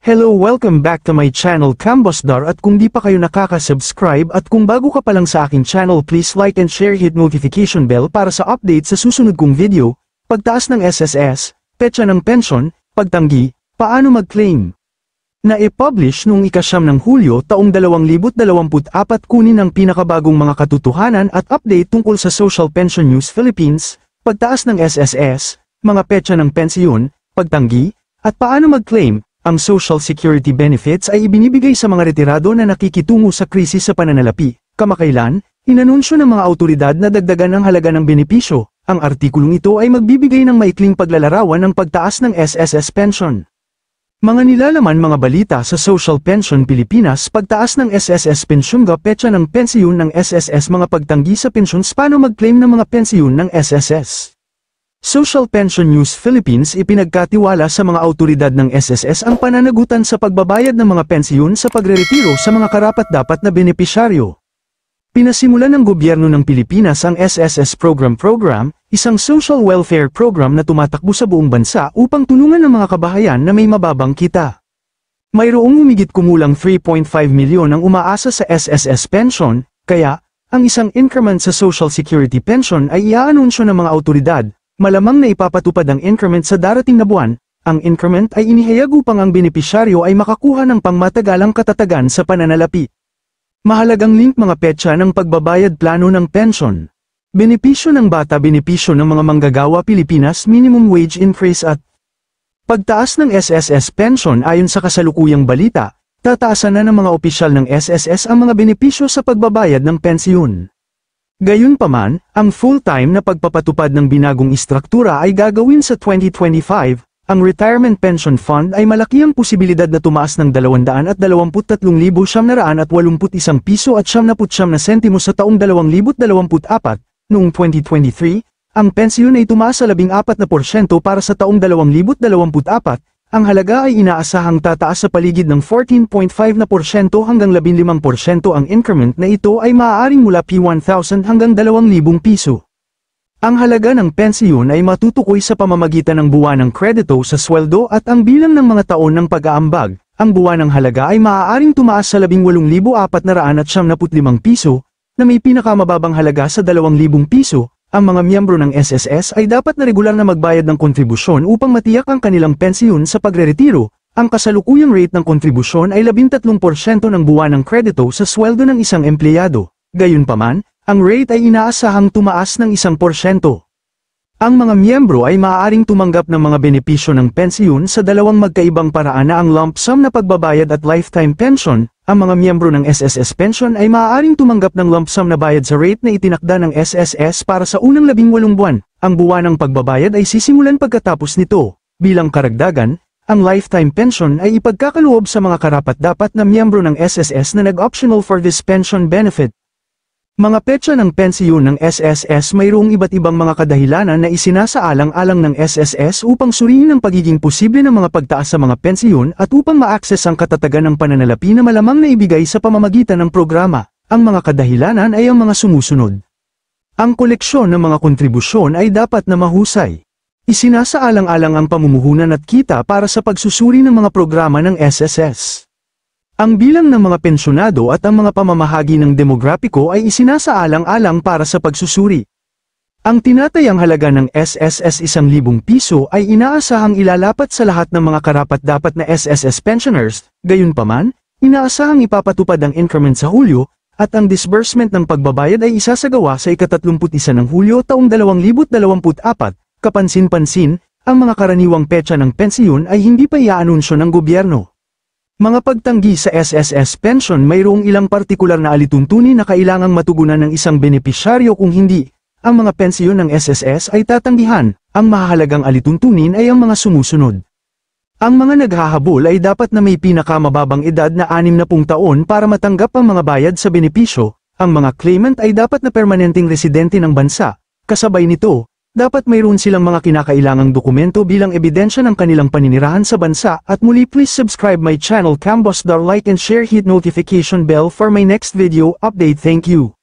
Hello welcome back to my channel Cambosdar at kung di pa kayo nakaka-subscribe at kung bago ka pa lang sa akin channel please like and share hit notification bell para sa update sa susunod kong video, pagtaas ng SSS, petsa ng pension, pagtanggi, Paano mag-claim? Na-e-publish noong ikasyam ng Hulyo taong 2024 kunin ang pinakabagong mga katotohanan at update tungkol sa Social Pension News Philippines, pagtaas ng SSS, mga petsa ng pensiyon, pagtanggi, at paano mag-claim, ang Social Security benefits ay ibinibigay sa mga retirado na nakikitungo sa krisis sa pananalapi. Kamakailan, inanunsyo ng mga autoridad na dagdagan ang halaga ng benepisyo. Ang artikulong ito ay magbibigay ng maikling paglalarawan ng pagtaas ng SSS pension. Mga nilalaman mga balita sa Social Pension Pilipinas Pagtaas ng SSS Pensyunga Petsa ng pensiyon ng SSS Mga pagtanggi sa pensyon Paano mag-claim ng mga pensiyon ng SSS Social Pension News Philippines ipinagkatiwala sa mga autoridad ng SSS ang pananagutan sa pagbabayad ng mga pensiyon sa pagreretiro sa mga karapat-dapat na benepisyaryo. Pinasimula ng gobyerno ng Pilipinas ang SSS Program Program, isang social welfare program na tumatakbo sa buong bansa upang tulungan ang mga kabahayan na may mababang kita. Mayroong humigit kumulang 3.5 milyon ang umaasa sa SSS pension, kaya, ang isang increment sa Social Security pension ay iaanunsyo ng mga autoridad, malamang na ipapatupad ang increment sa darating na buwan, ang increment ay inihayag upang ang benepisyaryo ay makakuha ng pangmatagalang katatagan sa pananalapi. Mahalagang link mga petsa ng pagbabayad plano ng pension. Benepisyo ng bata Benepisyo ng mga manggagawa Pilipinas Minimum wage increase at Pagtaas ng SSS pension ayon sa kasalukuyang balita, tataasan na ng mga opisyal ng SSS ang mga benepisyo sa pagbabayad ng pensiyon. Gayunpaman, ang full-time na pagpapatupad ng binagong istruktura ay gagawin sa 2025, ang Retirement Pension Fund ay malaki ang posibilidad na tumaas ng 223,781 piso at 79 na sentimo sa taong 2024 Noong 2023, ang pensiyon ay tumaas sa 14% para sa taong 2024, ang halaga ay inaasahang tataas sa paligid ng 14.5% hanggang 15% ang increment na ito ay maaaring mula P1,000 hanggang 2,000 piso. Ang halaga ng pensiyon ay matutukoy sa pamamagitan ng buwan ng kredito sa sweldo at ang bilang ng mga taon ng pag-aambag. Ang buwan ng halaga ay maaaring tumaas sa 18,475 piso na may pinakamababang halaga sa 2,000 piso, ang mga miyembro ng SSS ay dapat na regular na magbayad ng kontribusyon upang matiyak ang kanilang pensiyon sa pagreretiro. Ang kasalukuyang rate ng kontribusyon ay 13% ng buwan ng kredito sa sweldo ng isang empleyado. Gayunpaman, ang rate ay inaasahang tumaas ng 1%. Ang mga miyembro ay maaaring tumanggap ng mga benepisyo ng pensiyon sa dalawang magkaibang paraan na ang lump sum na pagbabayad at lifetime pension. Ang mga miyembro ng SSS pension ay maaaring tumanggap ng lump sum na bayad sa rate na itinakda ng SSS para sa unang labing walong buwan. Ang buwanang pagbabayad ay sisimulan pagkatapos nito. Bilang karagdagan, ang lifetime pension ay ipagkakaloob sa mga karapat-dapat na miyembro ng SSS na nag-optional for this pension benefit. Mga petsa ng pensiyon ng SSS mayroong iba't ibang mga kadahilanan na isinasaalang-alang ng SSS upang suriin ang pagiging posible ng mga pagtaas sa mga pensiyon at upang ma-access ang katatagan ng pananalapi na malamang na ibigay sa pamamagitan ng programa. Ang mga kadahilanan ay ang mga sumusunod. Ang koleksyon ng mga kontribusyon ay dapat na mahusay. Isinasaalang-alang ang pamumuhunan at kita para sa pagsusuri ng mga programa ng SSS. Ang bilang ng mga pensyonado at ang mga pamamahagi ng demografiko ay isinasaalang-alang para sa pagsusuri. Ang tinatayang halaga ng SSS 1,000 piso ay inaasahang ilalapat sa lahat ng mga karapat-dapat na SSS pensioners, gayunpaman, inaasahang ipapatupad ang increment sa Hulyo, at ang disbursement ng pagbabayad ay isasagawa sa ika-31 ng Hulyo taong 2024, kapansin-pansin, ang mga karaniwang petsa ng pensiyon ay hindi pa iaanunsyo ng gobyerno. Mga pagtanggi sa SSS pension mayroong ilang partikular na alituntunin na kailangang matugunan ng isang benepisyaryo kung hindi, ang mga pensiyon ng SSS ay tatanggihan, ang mahalagang alituntunin ay ang mga sumusunod. Ang mga naghahabol ay dapat na may pinakamababang edad na 60 taon para matanggap ang mga bayad sa benepisyo, ang mga claimant ay dapat na permanenteng residente ng bansa, kasabay nito, dapat mayroon silang mga kinakailangang dokumento bilang ebidensya ng kanilang paninirahan sa bansa at muli please subscribe my channel Cambosdar like and share hit notification bell for my next video update thank you.